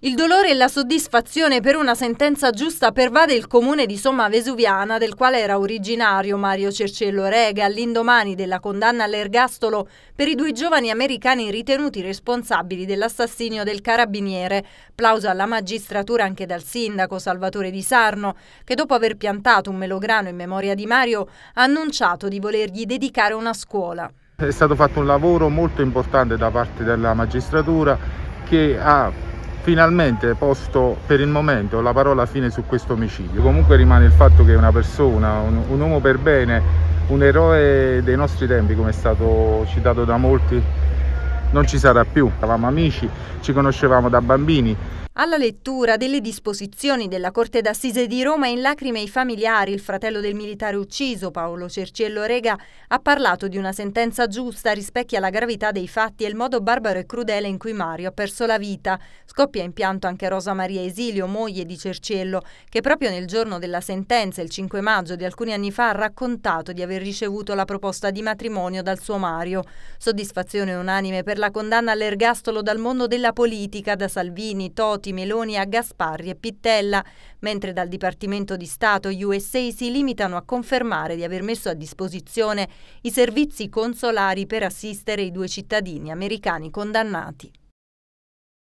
Il dolore e la soddisfazione per una sentenza giusta pervade il comune di Somma Vesuviana, del quale era originario Mario Cercello Rega, all'indomani della condanna all'ergastolo per i due giovani americani ritenuti responsabili dell'assassinio del carabiniere. Plauso alla magistratura anche dal sindaco Salvatore Di Sarno, che dopo aver piantato un melograno in memoria di Mario ha annunciato di volergli dedicare una scuola. È stato fatto un lavoro molto importante da parte della magistratura che ha finalmente posto per il momento la parola fine su questo omicidio. Comunque rimane il fatto che una persona, un, un uomo per bene, un eroe dei nostri tempi come è stato citato da molti non ci sarà più, eravamo amici, ci conoscevamo da bambini alla lettura delle disposizioni della Corte d'Assise di Roma in lacrime i familiari, il fratello del militare ucciso Paolo Cerciello Rega ha parlato di una sentenza giusta, rispecchia la gravità dei fatti e il modo barbaro e crudele in cui Mario ha perso la vita. Scoppia in pianto anche Rosa Maria Esilio, moglie di Cerciello, che proprio nel giorno della sentenza, il 5 maggio di alcuni anni fa, ha raccontato di aver ricevuto la proposta di matrimonio dal suo Mario. Soddisfazione unanime per la condanna all'ergastolo dal mondo della politica da Salvini, Toti, voti Meloni a Gasparri e Pittella, mentre dal Dipartimento di Stato USA si limitano a confermare di aver messo a disposizione i servizi consolari per assistere i due cittadini americani condannati.